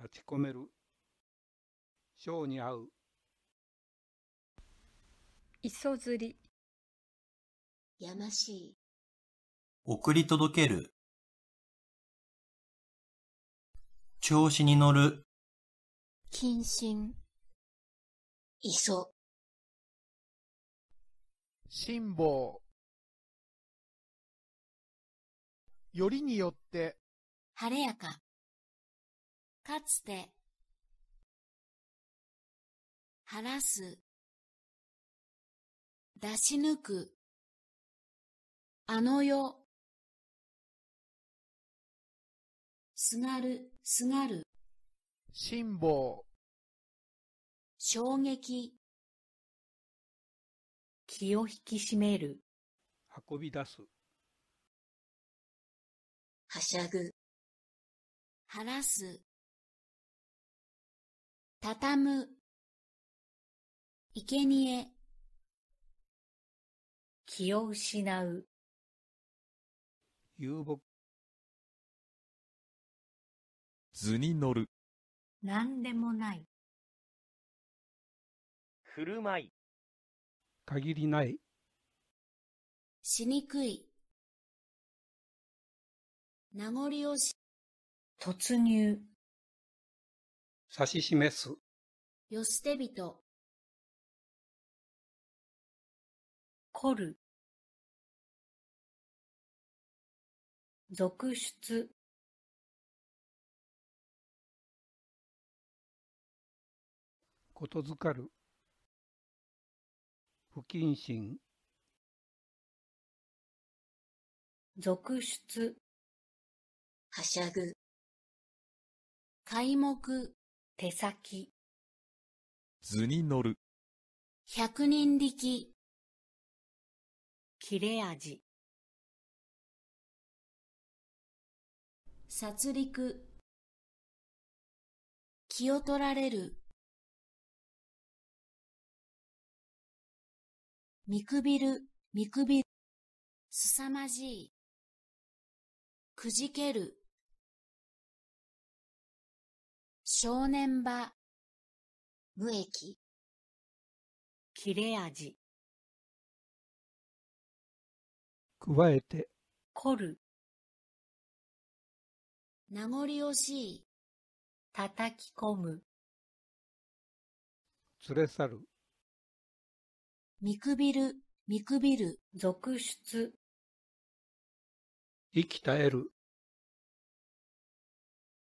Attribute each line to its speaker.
Speaker 1: 立ち込める章に合う磯釣りやましい送り届ける調子に乗る謹慎磯辛抱よりによって晴れやかかつて、晴らす、出し抜く、あの世、すがる、すがる、辛抱、衝撃、気を引き締める、運び出す、はしゃぐ、晴らす、畳たむいけ気を失う遊牧図に乗るなんでもない振る舞い限りないしにくい名残惜し突入指し示す。よして人。こる。続出。ことづかる。不謹慎。続出。はしゃぐ。皆目。手先。図に乗る。百人力。切れ味。殺戮。気を取られる。見くびる、見くびる。すさまじい。くじける。正念場無益切れ味加えて凝る名残惜しい叩き込む連れ去る見くびる見くびる続出生き絶える